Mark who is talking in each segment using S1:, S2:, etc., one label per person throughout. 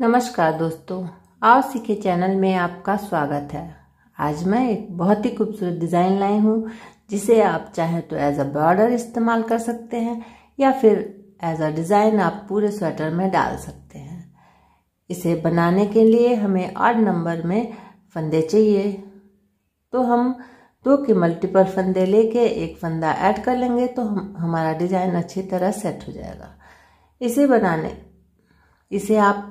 S1: नमस्कार दोस्तों आओ सीखे चैनल में आपका स्वागत है आज मैं एक बहुत ही खूबसूरत डिज़ाइन लाई हूँ जिसे आप चाहे तो एज अ बॉर्डर इस्तेमाल कर सकते हैं या फिर एज अ डिज़ाइन आप पूरे स्वेटर में डाल सकते हैं इसे बनाने के लिए हमें आठ नंबर में फंदे चाहिए तो हम दो के मल्टीपल फंदे लेके एक फंदा ऐड कर लेंगे तो हम हमारा डिज़ाइन अच्छी तरह सेट हो जाएगा इसे बनाने इसे आप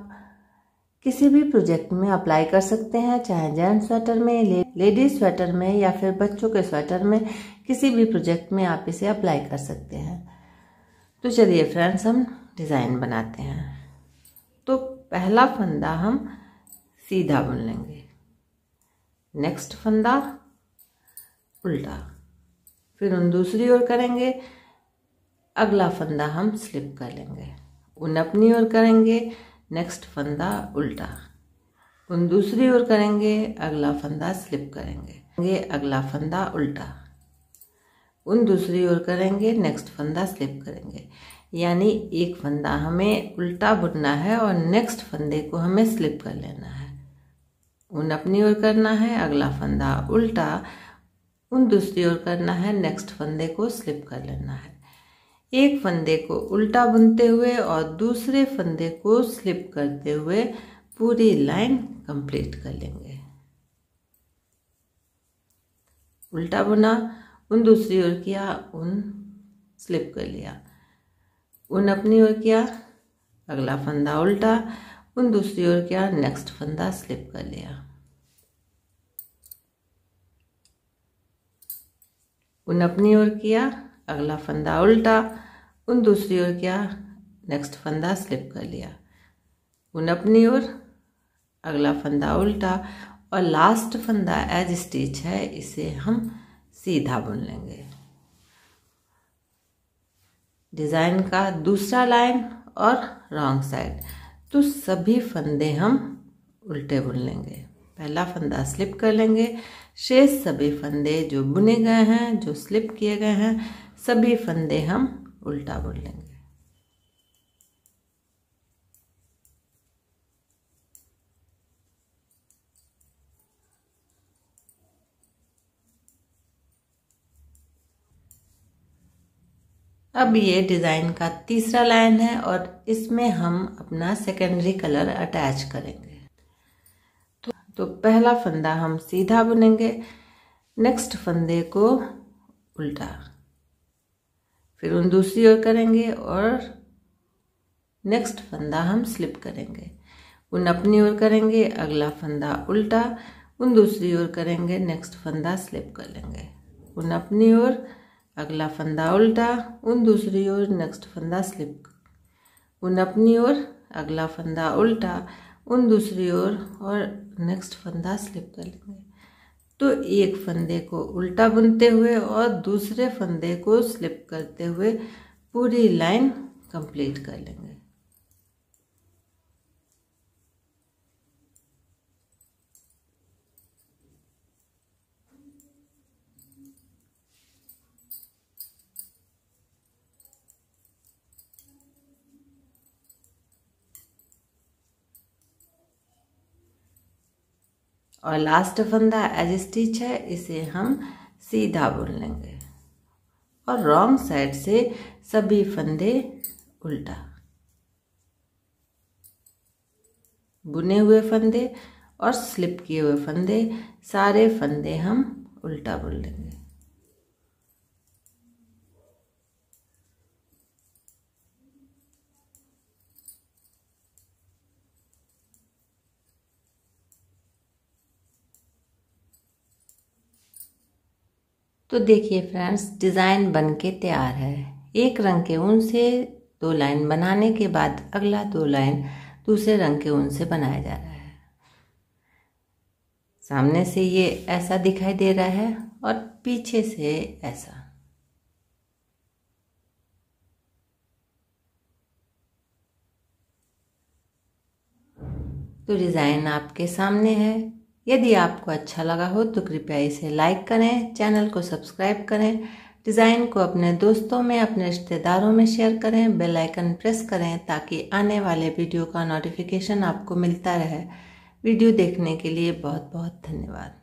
S1: किसी भी प्रोजेक्ट में अप्लाई कर सकते हैं चाहे जेंट्स स्वेटर में ले, लेडीज स्वेटर में या फिर बच्चों के स्वेटर में किसी भी प्रोजेक्ट में आप इसे अप्लाई कर सकते हैं तो चलिए फ्रेंड्स हम डिज़ाइन बनाते हैं तो पहला फंदा हम सीधा बुन लेंगे नेक्स्ट फंदा उल्टा फिर हम दूसरी ओर करेंगे अगला फंदा हम स्लिप कर लेंगे उन अपनी ओर करेंगे नेक्स्ट फंदा उल्टा उन दूसरी ओर करेंगे अगला फंदा स्लिप करेंगे अगला फंदा उल्टा उन दूसरी ओर करेंगे नेक्स्ट फंदा स्लिप करेंगे यानी एक फंदा हमें उल्टा बुनना है और नेक्स्ट फंदे को हमें स्लिप कर लेना है उन अपनी ओर करना है अगला फंदा उल्टा उन दूसरी ओर करना है नेक्स्ट फंदे को स्लिप कर लेना है एक फंदे को उल्टा बुनते हुए और दूसरे फंदे को स्लिप करते हुए पूरी लाइन कंप्लीट कर लेंगे उल्टा बुना उन दूसरी ओर किया उन स्लिप कर लिया उन अपनी ओर किया अगला फंदा उल्टा उन दूसरी ओर किया नेक्स्ट फंदा स्लिप कर लिया उन अपनी ओर किया अगला फंदा उल्टा उन दूसरी ओर क्या नेक्स्ट फंदा स्लिप कर लिया उन अपनी ओर अगला फंदा उल्टा और लास्ट फंदा एज स्टिच है इसे हम सीधा बुन लेंगे डिज़ाइन का दूसरा लाइन और रॉन्ग साइड तो सभी फंदे हम उल्टे बुन लेंगे पहला फंदा स्लिप कर लेंगे शेष सभी फंदे जो बुने गए हैं जो स्लिप किए गए हैं सभी फंदे हम उल्टा बुन लेंगे अब ये डिज़ाइन का तीसरा लाइन है और इसमें हम अपना सेकेंडरी कलर अटैच करेंगे तो, तो पहला फंदा हम सीधा बुनेंगे नेक्स्ट फंदे को उल्टा फिर उन दूसरी ओर करेंगे और नेक्स्ट फंदा हम स्लिप करेंगे उन अपनी ओर करेंगे अगला फंदा उल्टा उन दूसरी ओर करेंगे नेक्स्ट फंदा स्लिप कर लेंगे उन अपनी ओर अगला फंदा उल्टा उन दूसरी ओर नेक्स्ट फंदा स्लिप उन अपनी ओर अगला फंदा उल्टा उन दूसरी ओर और नेक्स्ट फंदा स्लिप कर लेंगे तो एक फंदे को उल्टा बुनते हुए और दूसरे फंदे को स्लिप करते हुए पूरी लाइन कंप्लीट कर लेंगे और लास्ट फंदा एज स्टिच है इसे हम सीधा बुन लेंगे और रॉन्ग साइड से सभी फंदे उल्टा बुने हुए फंदे और स्लिप किए हुए फंदे सारे फंदे हम उल्टा बुन लेंगे तो देखिए फ्रेंड्स डिज़ाइन बन के तैयार है एक रंग के ऊन से दो लाइन बनाने के बाद अगला दो लाइन दूसरे रंग के ऊन से बनाया जा रहा है सामने से ये ऐसा दिखाई दे रहा है और पीछे से ऐसा तो डिज़ाइन आपके सामने है यदि आपको अच्छा लगा हो तो कृपया इसे लाइक करें चैनल को सब्सक्राइब करें डिज़ाइन को अपने दोस्तों में अपने रिश्तेदारों में शेयर करें बेल आइकन प्रेस करें ताकि आने वाले वीडियो का नोटिफिकेशन आपको मिलता रहे वीडियो देखने के लिए बहुत बहुत धन्यवाद